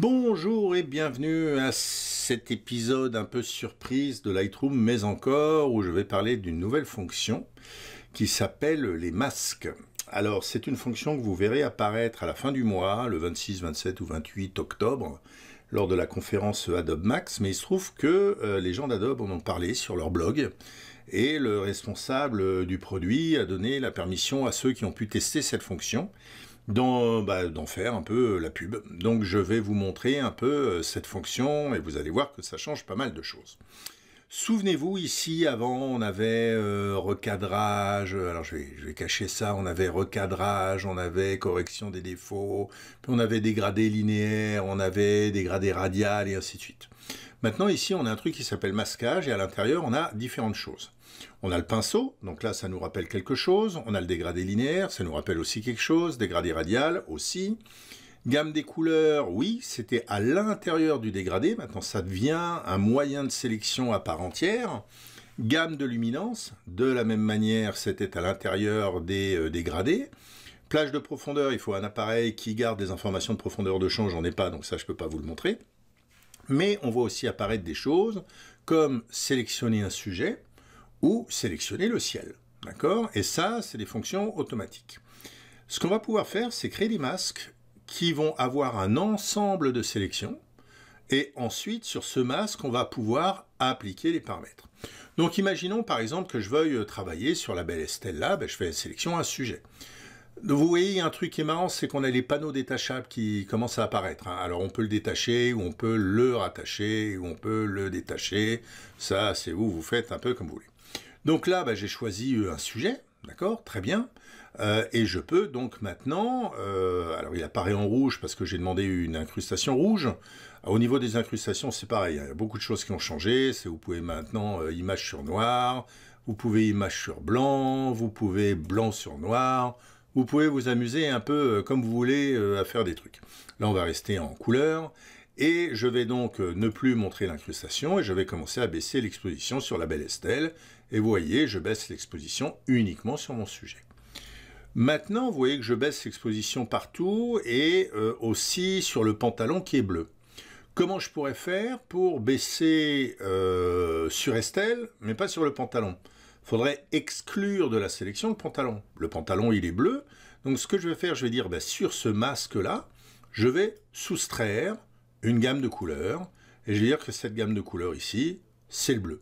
Bonjour et bienvenue à cet épisode un peu surprise de Lightroom, mais encore où je vais parler d'une nouvelle fonction qui s'appelle les masques. Alors c'est une fonction que vous verrez apparaître à la fin du mois, le 26, 27 ou 28 octobre, lors de la conférence Adobe Max, mais il se trouve que euh, les gens d'Adobe en ont parlé sur leur blog, et le responsable du produit a donné la permission à ceux qui ont pu tester cette fonction, euh, bah, d'en faire un peu euh, la pub. Donc je vais vous montrer un peu euh, cette fonction et vous allez voir que ça change pas mal de choses. Souvenez-vous, ici, avant, on avait euh, recadrage, euh, alors je vais, je vais, cacher ça, on avait recadrage, on avait correction des défauts, puis on avait dégradé linéaire, on avait dégradé radial, et ainsi de suite. Maintenant, ici, on a un truc qui s'appelle masquage, et à l'intérieur, on a différentes choses. On a le pinceau, donc là, ça nous rappelle quelque chose. On a le dégradé linéaire, ça nous rappelle aussi quelque chose. Dégradé radial, aussi. Gamme des couleurs, oui, c'était à l'intérieur du dégradé. Maintenant, ça devient un moyen de sélection à part entière. Gamme de luminance, de la même manière, c'était à l'intérieur des euh, dégradés. Plage de profondeur, il faut un appareil qui garde des informations de profondeur de champ, j'en ai pas, donc ça je peux pas vous le montrer. Mais on voit aussi apparaître des choses comme sélectionner un sujet ou sélectionner le ciel. D'accord Et ça, c'est des fonctions automatiques. Ce qu'on va pouvoir faire, c'est créer des masques qui vont avoir un ensemble de sélections. Et ensuite, sur ce masque, on va pouvoir appliquer les paramètres. Donc imaginons par exemple que je veuille euh, travailler sur la belle Estelle ben, là, je fais sélection un sujet. Vous voyez, un truc qui est marrant, c'est qu'on a les panneaux détachables qui commencent à apparaître. Hein. Alors on peut le détacher, ou on peut le rattacher, ou on peut le détacher. Ça, c'est vous, vous faites un peu comme vous voulez. Donc là, ben, j'ai choisi euh, un sujet, d'accord Très bien. Euh, et je peux donc maintenant, euh, alors il apparaît en rouge parce que j'ai demandé une incrustation rouge. au niveau des incrustations, c'est pareil, hein, il y a beaucoup de choses qui ont changé. C'est vous pouvez maintenant euh, image sur noir, vous pouvez image sur blanc, vous pouvez blanc sur noir. Vous pouvez vous amuser un peu comme vous voulez à faire des trucs. Là, on va rester en couleur. Et je vais donc ne plus montrer l'incrustation et je vais commencer à baisser l'exposition sur la belle Estelle. Et vous voyez, je baisse l'exposition uniquement sur mon sujet. Maintenant, vous voyez que je baisse l'exposition partout et euh, aussi sur le pantalon qui est bleu. Comment je pourrais faire pour baisser euh, sur Estelle, mais pas sur le pantalon faudrait exclure de la sélection le pantalon. Le pantalon, il est bleu. Donc ce que je vais faire, je vais dire, bah, sur ce masque-là, je vais soustraire une gamme de couleurs. Et je vais dire que cette gamme de couleurs ici, c'est le bleu.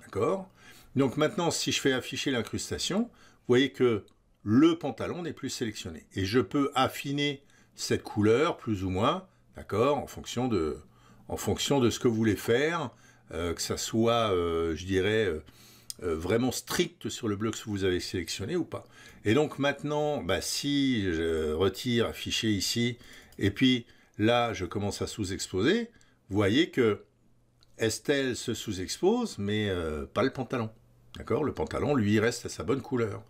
D'accord Donc maintenant, si je fais afficher l'incrustation, vous voyez que le pantalon n'est plus sélectionné. Et je peux affiner cette couleur, plus ou moins, d'accord, en, fonction de, en fonction de ce que vous voulez faire, euh, que ça soit, euh, je dirais, euh, vraiment strict sur le bloc que vous avez sélectionné ou pas. Et donc maintenant, bah, si je retire afficher ici, et puis là, je commence à sous-exposer, vous voyez que Estelle se sous-expose, mais pas le pantalon. Le pantalon, lui, reste à sa bonne couleur.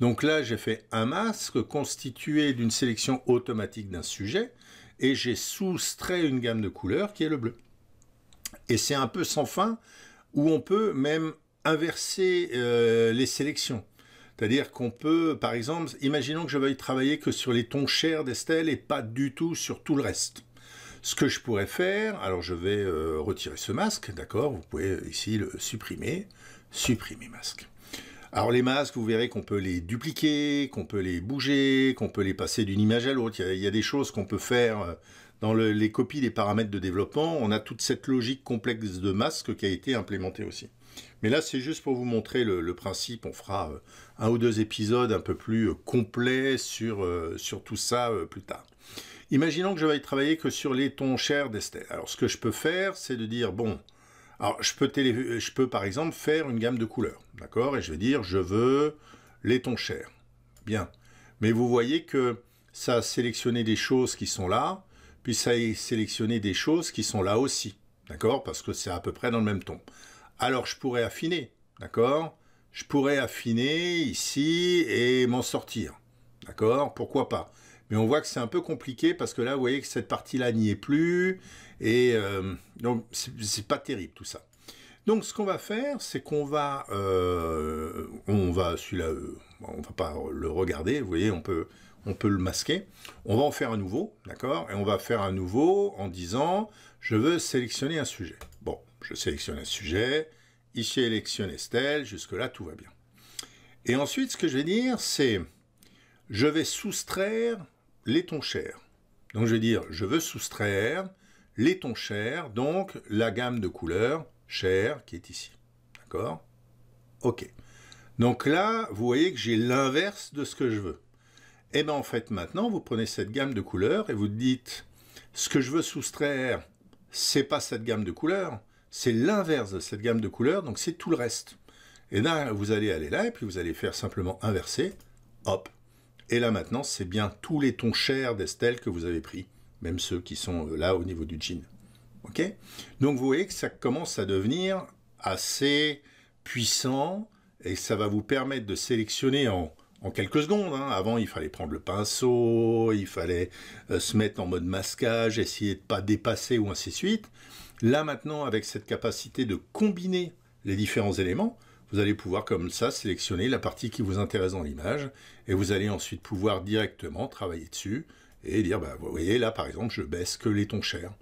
Donc là, j'ai fait un masque constitué d'une sélection automatique d'un sujet et j'ai soustrait une gamme de couleurs qui est le bleu. Et c'est un peu sans fin où on peut même inverser euh, les sélections. C'est-à-dire qu'on peut, par exemple, imaginons que je veuille travailler que sur les tons chers d'Estelle et pas du tout sur tout le reste. Ce que je pourrais faire, alors je vais euh, retirer ce masque, d'accord Vous pouvez ici le supprimer supprimer masques. Alors les masques, vous verrez qu'on peut les dupliquer, qu'on peut les bouger, qu'on peut les passer d'une image à l'autre. Il, y a des choses qu'on peut faire euh, dans les copies des paramètres de développement. On a toute cette logique complexe de masques qui a été implémentée aussi. Mais là, c'est juste pour vous montrer le, principe. On fera euh, un ou deux épisodes un peu plus euh, complets sur, sur tout ça plus tard. Imaginons que je vais travailler que sur les tons chers d'Estelle. Alors ce que je peux faire, c'est de dire, bon, alors, je peux, par exemple faire une gamme de couleurs, d'accord Et je vais dire, je veux les tons chers. Bien. Mais vous voyez que ça a sélectionné des choses qui sont là, puis ça a sélectionné des choses qui sont là aussi, d'accord Parce que c'est à peu près dans le même ton. Alors, je pourrais affiner, d'accord Je pourrais affiner ici et m'en sortir, d'accord Pourquoi pas mais on voit que c'est un peu compliqué parce que là, vous voyez que cette partie-là n'y est plus. Et euh, donc, c'est pas terrible tout ça. Donc, ce qu'on va faire, c'est qu'on va, euh, on va celui-là, euh, on va pas le regarder. Vous voyez, on peut, on peut le masquer. On va en faire un nouveau, d'accord Et on va faire un nouveau en disant, je veux sélectionner un sujet. Bon, je sélectionne un sujet. Ici, sélectionne Estelle. Jusque-là, tout va bien. Et ensuite, ce que je vais dire, c'est je vais soustraire tons cher. Donc je vais dire, je veux soustraire les tons cher, donc la gamme de couleurs cher qui est ici. D'accord Ok. Donc là, vous voyez que j'ai l'inverse de ce que je veux. Et eh bien en fait, maintenant, vous prenez cette gamme de couleurs et vous dites, ce que je veux soustraire, c'est pas cette gamme de couleurs, c'est l'inverse de cette gamme de couleurs, donc c'est tout le reste. Et là, vous allez aller là, et puis vous allez faire simplement inverser, hop, et là maintenant, c'est bien tous les tons chers d'Estelle que vous avez pris, même ceux qui sont euh, là au niveau du jean. Ok Donc vous voyez que ça commence à devenir assez puissant et ça va vous permettre de sélectionner en, quelques secondes. Hein. Avant, il fallait prendre le pinceau, il fallait euh, se mettre en mode masquage, essayer de ne pas dépasser ou ainsi de suite. Là maintenant, avec cette capacité de combiner les différents éléments, vous allez pouvoir comme ça sélectionner la partie qui vous intéresse dans l'image et vous allez ensuite pouvoir directement travailler dessus et dire, bah, vous voyez là par exemple, je baisse que les tons chers.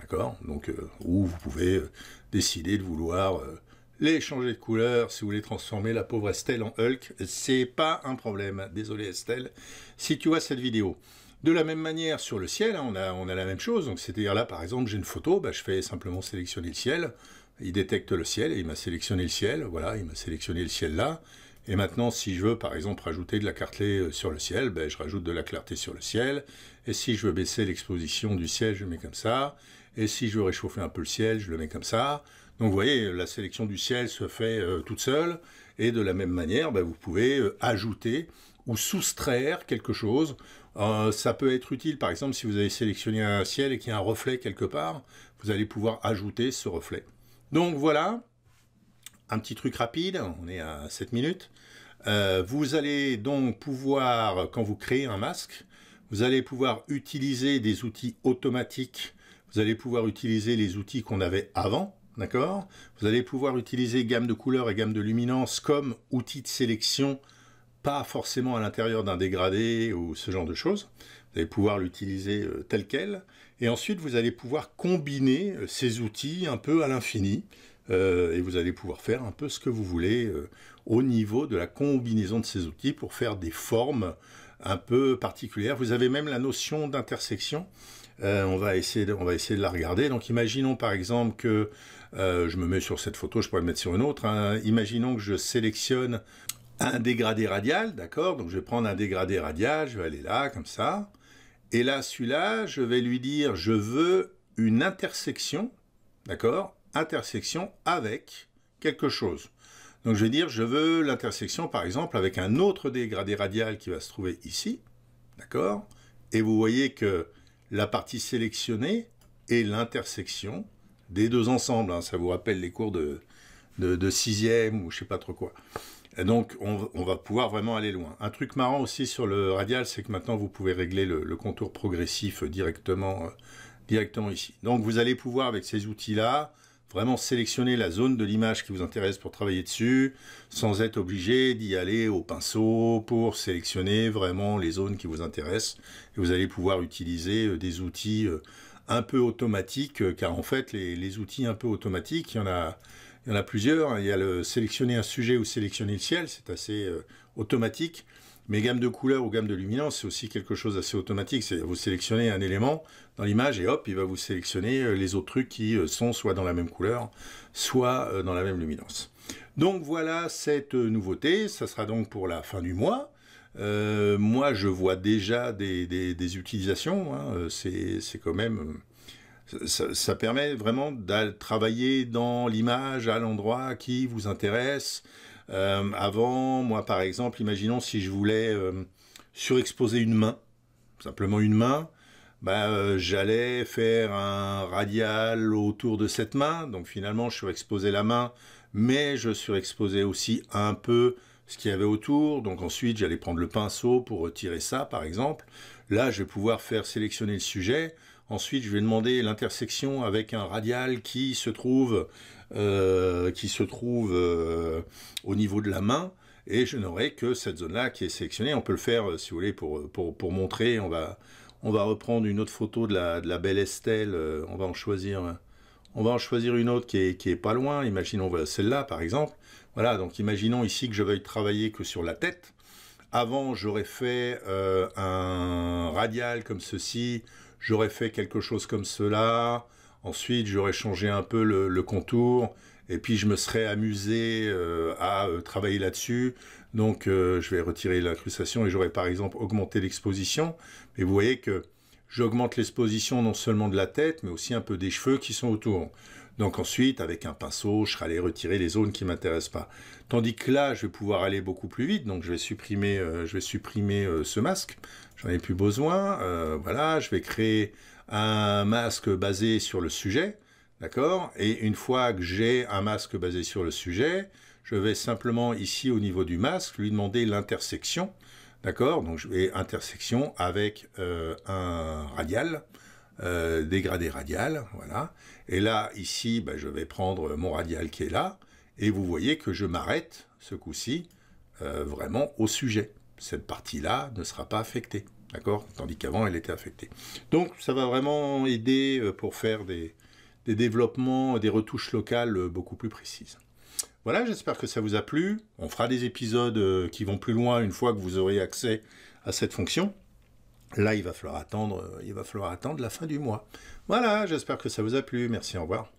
D'accord Donc, euh, ou vous pouvez euh, décider de vouloir euh, les changer de couleur, si vous voulez transformer la pauvre Estelle en Hulk, c'est pas un problème. Désolé Estelle, si tu vois cette vidéo. De la même manière, sur le ciel, hein, on, a, on a la même chose. c'est-à-dire là, par exemple, j'ai une photo, bah, je fais simplement sélectionner le ciel il détecte le ciel et il m'a sélectionné le ciel, voilà, il m'a sélectionné le ciel là. Et maintenant, si je veux, par exemple, rajouter de la clarté euh, sur le ciel, ben, je rajoute de la clarté sur le ciel. Et si je veux baisser l'exposition du ciel, je le mets comme ça. Et si je veux réchauffer un peu le ciel, je le mets comme ça. Donc, vous voyez, la sélection du ciel se fait euh, toute seule. Et de la même manière, ben, vous pouvez euh, ajouter ou soustraire quelque chose. ça peut être utile, par exemple, si vous avez sélectionné un ciel et qu'il y a un reflet quelque part, vous allez pouvoir ajouter ce reflet. Donc voilà, un petit truc rapide, on est à 7 minutes. Euh, vous allez donc pouvoir, quand vous créez un masque, vous allez pouvoir utiliser des outils automatiques, vous allez pouvoir utiliser les outils qu'on avait avant, d'accord Vous allez pouvoir utiliser gamme de couleurs et gamme de luminance comme outil de sélection, pas forcément à l'intérieur d'un dégradé ou ce genre de choses. Vous allez pouvoir l'utiliser euh, tel quel. Et ensuite, vous allez pouvoir combiner euh, ces outils un peu à l'infini. Euh, et vous allez pouvoir faire un peu ce que vous voulez au niveau de la combinaison de ces outils pour faire des formes un peu particulières. Vous avez même la notion d'intersection. on, va essayer de, on va essayer de la regarder. Donc imaginons par exemple que je me mets sur cette photo, je pourrais mettre sur une autre. Hein. Imaginons que je sélectionne un dégradé radial, d'accord Donc je vais prendre un dégradé radial, je vais aller là, comme ça. Et là, celui-là, je vais lui dire, je veux une intersection, d'accord Intersection avec quelque chose. Donc je vais dire, je veux l'intersection, par exemple, avec un autre dégradé radial qui va se trouver ici, d'accord Et vous voyez que la partie sélectionnée est l'intersection des deux ensembles. Hein. ça vous rappelle les cours de, de, de sixième ou je ne sais pas trop quoi donc, on, va pouvoir vraiment aller loin. Un truc marrant aussi sur le radial, c'est que maintenant, vous pouvez régler le, contour progressif euh, directement, euh, directement ici. Donc, vous allez pouvoir, avec ces outils-là, vraiment sélectionner la zone de l'image qui vous intéresse pour travailler dessus, sans être obligé d'y aller au pinceau pour sélectionner vraiment les zones qui vous intéressent. vous allez pouvoir utiliser euh, des outils un peu automatiques, car en fait, les, les outils un peu automatiques, il y en a il y en a plusieurs. Hein. Il y a le sélectionner un sujet ou sélectionner le ciel, c'est assez euh, automatique. Mais gamme de couleurs ou gamme de luminance, c'est aussi quelque chose d'assez automatique. C'est vous sélectionnez un élément dans l'image et hop, il va vous sélectionner euh, les autres trucs qui euh, sont soit dans la même couleur, soit dans la même luminance. Donc voilà cette nouveauté. Ça sera donc pour la fin du mois. moi, je vois déjà des, utilisations. Hein. C'est quand même ça, permet vraiment de travailler dans l'image à l'endroit qui vous intéresse. Euh, avant, moi par exemple, imaginons si je voulais euh, surexposer une main, simplement une main, bah, euh, j'allais faire un radial autour de cette main. Donc finalement, je surexposais la main, mais je surexposais aussi un peu ce qu'il y avait autour. Donc ensuite, j'allais prendre le pinceau pour retirer ça, par exemple. Là, je vais pouvoir faire sélectionner le sujet Ensuite, je vais demander l'intersection avec un radial qui se trouve, euh, qui se trouve euh, au niveau de la main. Et je n'aurai que cette zone-là qui est sélectionnée. On peut le faire, euh, si vous voulez, pour, montrer. On va, on va reprendre une autre photo de la, de belle Estelle. On va en choisir, on va en choisir une autre qui est, pas loin. Imaginons celle-là, par exemple. Voilà, donc imaginons ici que je veuille travailler que sur la tête. Avant, j'aurais fait un radial comme ceci j'aurais fait quelque chose comme cela, ensuite j'aurais changé un peu le, contour, et puis je me serais amusé euh, à euh, travailler là-dessus. Donc euh, je vais retirer l'incrustation et j'aurais par exemple augmenté l'exposition. Mais vous voyez que j'augmente l'exposition non seulement de la tête, mais aussi un peu des cheveux qui sont autour. Donc ensuite, avec un pinceau, je serai allé retirer les zones qui m'intéressent pas. Tandis que là, je vais pouvoir aller beaucoup plus vite, donc je vais supprimer, euh, je vais supprimer euh, ce masque. J'en ai plus besoin. Euh, voilà, je vais créer un masque basé sur le sujet, d'accord Et une fois que j'ai un masque basé sur le sujet, je vais simplement ici au niveau du masque lui demander l'intersection, d'accord Donc je vais intersection avec un radial. Euh, dégradé radial, voilà. Et là, ici, ben, je vais prendre mon radial qui est là, et vous voyez que je m'arrête, ce coup-ci, euh, vraiment au sujet. Cette partie-là ne sera pas affectée, d'accord Tandis qu'avant, elle était affectée. Donc, ça va vraiment aider euh, pour faire des, des développements, des retouches locales beaucoup plus précises. Voilà, j'espère que ça vous a plu. On fera des épisodes qui vont plus loin une fois que vous aurez accès à cette fonction. Là, il va falloir attendre, euh, il va falloir attendre la fin du mois. Voilà, j'espère que ça vous a plu. Merci, au revoir.